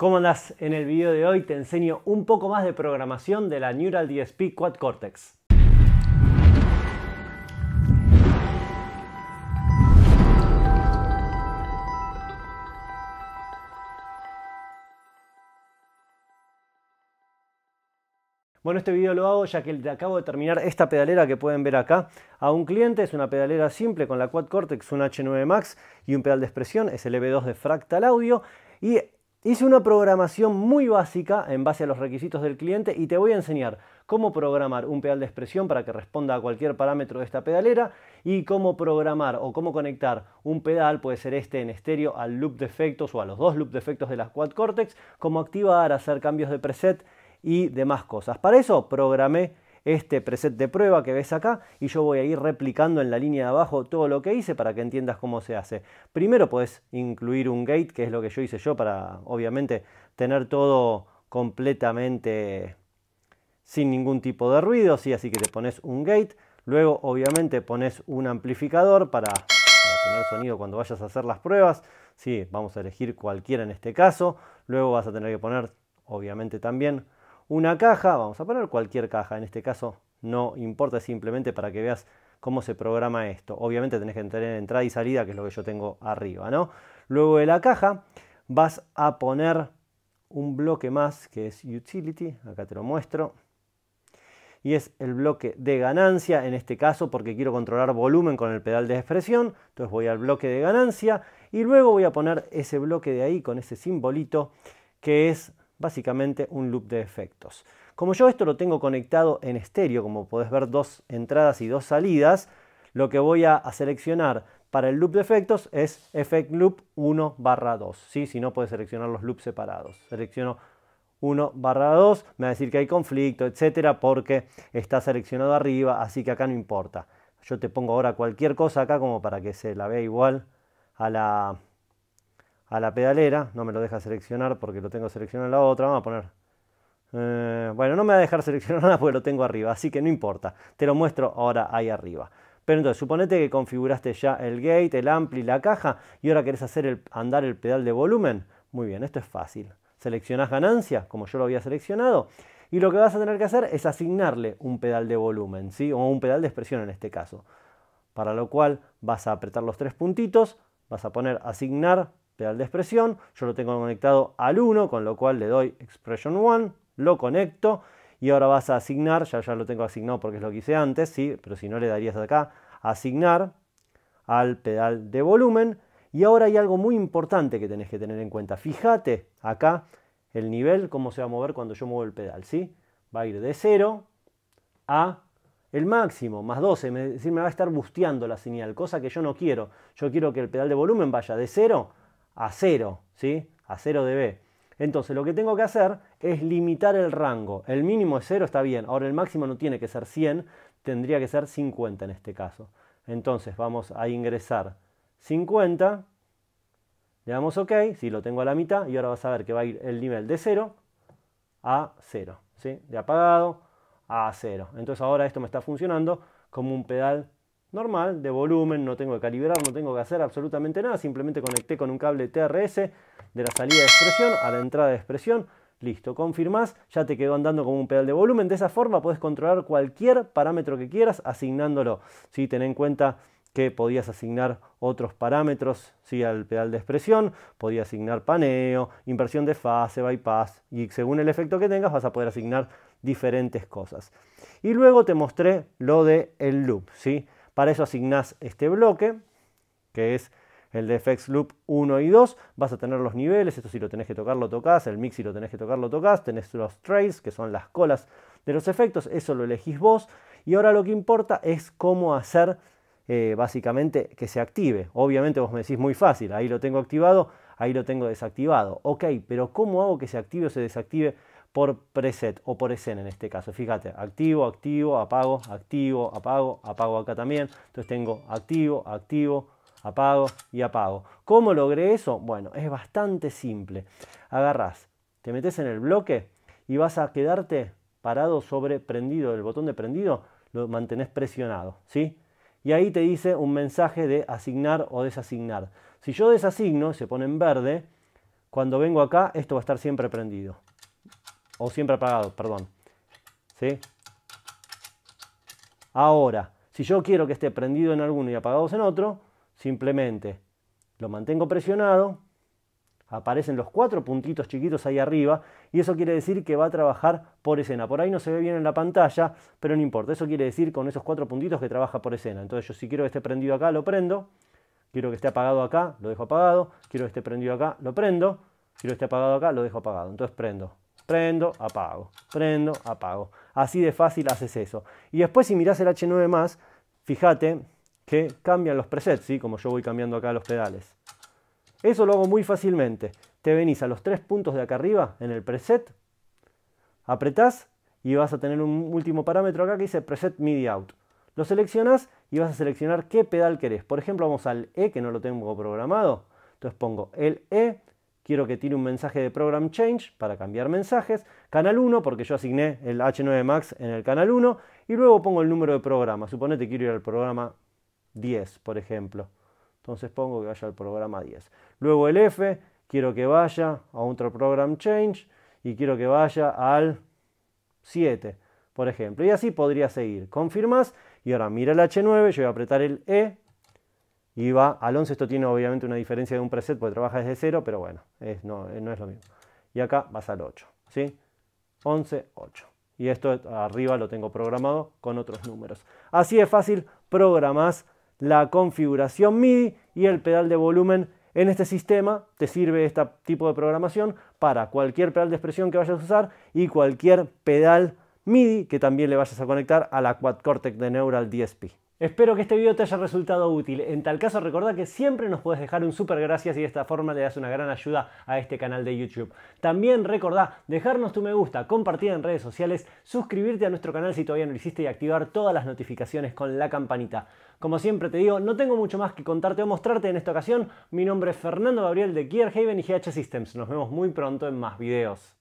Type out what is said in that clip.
¿Cómo andas? En el video de hoy te enseño un poco más de programación de la Neural DSP Quad Cortex. Bueno, este video lo hago ya que le acabo de terminar esta pedalera que pueden ver acá a un cliente. Es una pedalera simple con la Quad Cortex, un H9 Max y un pedal de expresión, es el EV2 de Fractal Audio. Y Hice una programación muy básica en base a los requisitos del cliente y te voy a enseñar cómo programar un pedal de expresión para que responda a cualquier parámetro de esta pedalera y cómo programar o cómo conectar un pedal, puede ser este en estéreo, al loop de efectos o a los dos loop de efectos de las Quad Cortex, cómo activar, hacer cambios de preset y demás cosas. Para eso programé este preset de prueba que ves acá y yo voy a ir replicando en la línea de abajo todo lo que hice para que entiendas cómo se hace. Primero puedes incluir un gate, que es lo que yo hice yo para obviamente tener todo completamente sin ningún tipo de ruido, ¿sí? así que te pones un gate, luego obviamente pones un amplificador para, tener sonido cuando vayas a hacer las pruebas, sí, vamos a elegir cualquiera en este caso, luego vas a tener que poner obviamente también una caja, vamos a poner cualquier caja, en este caso no importa, simplemente para que veas cómo se programa esto. Obviamente tenés que tener entrada y salida, que es lo que yo tengo arriba, ¿no? Luego de la caja vas a poner un bloque más que es utility, acá te lo muestro. Y es el bloque de ganancia, en este caso porque quiero controlar volumen con el pedal de expresión. Entonces voy al bloque de ganancia y luego voy a poner ese bloque de ahí con ese simbolito que es básicamente un loop de efectos. Como yo esto lo tengo conectado en estéreo, como podés ver dos entradas y dos salidas, lo que voy a seleccionar para el loop de efectos es Effect Loop 1 barra 2. ¿sí? Si no, puedes seleccionar los loops separados. Selecciono 1 barra 2, me va a decir que hay conflicto, etcétera, porque está seleccionado arriba, así que acá no importa. Yo te pongo ahora cualquier cosa acá como para que se la vea igual a la, a la pedalera, no me lo deja seleccionar porque lo tengo seleccionado en la otra, vamos a poner... Eh, bueno, no me va a dejar seleccionar nada porque lo tengo arriba, así que no importa, te lo muestro ahora ahí arriba. Pero entonces, suponete que configuraste ya el gate, el ampli, la caja y ahora querés hacer el, andar el pedal de volumen. Muy bien, esto es fácil. Seleccionás ganancia, como yo lo había seleccionado, y lo que vas a tener que hacer es asignarle un pedal de volumen, ¿sí? o un pedal de expresión en este caso. Para lo cual vas a apretar los tres puntitos, vas a poner asignar pedal de expresión, yo lo tengo conectado al 1, con lo cual le doy expression 1, lo conecto y ahora vas a asignar, ya, ya lo tengo asignado porque es lo que hice antes, ¿sí? pero si no le darías de acá, asignar al pedal de volumen. Y ahora hay algo muy importante que tenés que tener en cuenta. Fíjate acá el nivel, cómo se va a mover cuando yo muevo el pedal. ¿sí? Va a ir de 0 a el máximo, más 12, decir, me va a estar busteando la señal, cosa que yo no quiero. Yo quiero que el pedal de volumen vaya de 0 a 0, ¿sí? A 0 B, Entonces lo que tengo que hacer es limitar el rango. El mínimo es 0, está bien. Ahora el máximo no tiene que ser 100, tendría que ser 50 en este caso. Entonces vamos a ingresar 50, le damos OK, si lo tengo a la mitad, y ahora vas a ver que va a ir el nivel de 0 a 0, ¿sí? de apagado a 0. Entonces ahora esto me está funcionando como un pedal normal, de volumen, no tengo que calibrar, no tengo que hacer absolutamente nada, simplemente conecté con un cable TRS de la salida de expresión a la entrada de expresión, listo, confirmás, ya te quedó andando como un pedal de volumen, de esa forma puedes controlar cualquier parámetro que quieras asignándolo, si ten en cuenta que podías asignar otros parámetros al pedal de expresión, podías asignar paneo, inversión de fase, bypass, y según el efecto que tengas vas a poder asignar diferentes cosas. Y luego te mostré lo del el loop, ¿sí? Para eso asignás este bloque, que es el de FX Loop 1 y 2. Vas a tener los niveles, esto si lo tenés que tocar, lo tocas, el mix si lo tenés que tocar, lo tocas, tenés los trails, que son las colas de los efectos, eso lo elegís vos. Y ahora lo que importa es cómo hacer eh, básicamente que se active. Obviamente vos me decís muy fácil, ahí lo tengo activado, ahí lo tengo desactivado. Ok, pero ¿cómo hago que se active o se desactive por preset o por escena en este caso. Fíjate, activo, activo, apago, activo, apago, apago acá también. Entonces tengo activo, activo, apago y apago. ¿Cómo logré eso? Bueno, es bastante simple. Agarrás, te metes en el bloque y vas a quedarte parado sobre prendido. El botón de prendido lo mantenés presionado, ¿sí? Y ahí te dice un mensaje de asignar o desasignar. Si yo desasigno, se pone en verde, cuando vengo acá, esto va a estar siempre prendido o siempre apagado, perdón. ¿Sí? Ahora, si yo quiero que esté prendido en alguno y apagados en otro, simplemente lo mantengo presionado, aparecen los cuatro puntitos chiquitos ahí arriba y eso quiere decir que va a trabajar por escena. Por ahí no se ve bien en la pantalla, pero no importa. Eso quiere decir con esos cuatro puntitos que trabaja por escena. Entonces yo si quiero que esté prendido acá, lo prendo. Quiero que esté apagado acá, lo dejo apagado. Quiero que esté prendido acá, lo prendo. Quiero que esté apagado acá, lo dejo apagado. Entonces prendo prendo, apago, prendo, apago. Así de fácil haces eso. Y después si mirás el H9 más, fíjate que cambian los presets, ¿sí? como yo voy cambiando acá los pedales. Eso lo hago muy fácilmente. Te venís a los tres puntos de acá arriba en el preset, apretás y vas a tener un último parámetro acá que dice preset MIDI out. Lo seleccionás y vas a seleccionar qué pedal querés. Por ejemplo, vamos al E que no lo tengo programado. Entonces pongo el E quiero que tiene un mensaje de program change para cambiar mensajes, canal 1 porque yo asigné el H9 Max en el canal 1 y luego pongo el número de programa, suponete quiero ir al programa 10, por ejemplo. Entonces pongo que vaya al programa 10. Luego el F, quiero que vaya a otro program change y quiero que vaya al 7, por ejemplo. Y así podría seguir. Confirmas y ahora mira el H9, yo voy a apretar el E y va al 11. Esto tiene obviamente una diferencia de un preset porque trabaja desde 0, pero bueno, no, eh, no, es lo mismo. Y acá vas al 8, ¿sí? 11, 8. Y esto arriba lo tengo programado con otros números. Así es fácil, programas la configuración MIDI y el pedal de volumen en este sistema te sirve este tipo de programación para cualquier pedal de expresión que vayas a usar y cualquier pedal MIDI que también le vayas a conectar a la Quad Cortex de Neural DSP. Espero que este video te haya resultado útil. En tal caso, recordá que siempre nos puedes dejar un super gracias y de esta forma le das una gran ayuda a este canal de YouTube. También recordá dejarnos tu me gusta, compartir en redes sociales, suscribirte a nuestro canal si todavía no lo hiciste y activar todas las notificaciones con la campanita. Como siempre te digo, no tengo mucho más que contarte o mostrarte en esta ocasión. Mi nombre es Fernando Gabriel de Gearhaven y GH Systems. Nos vemos muy pronto en más videos.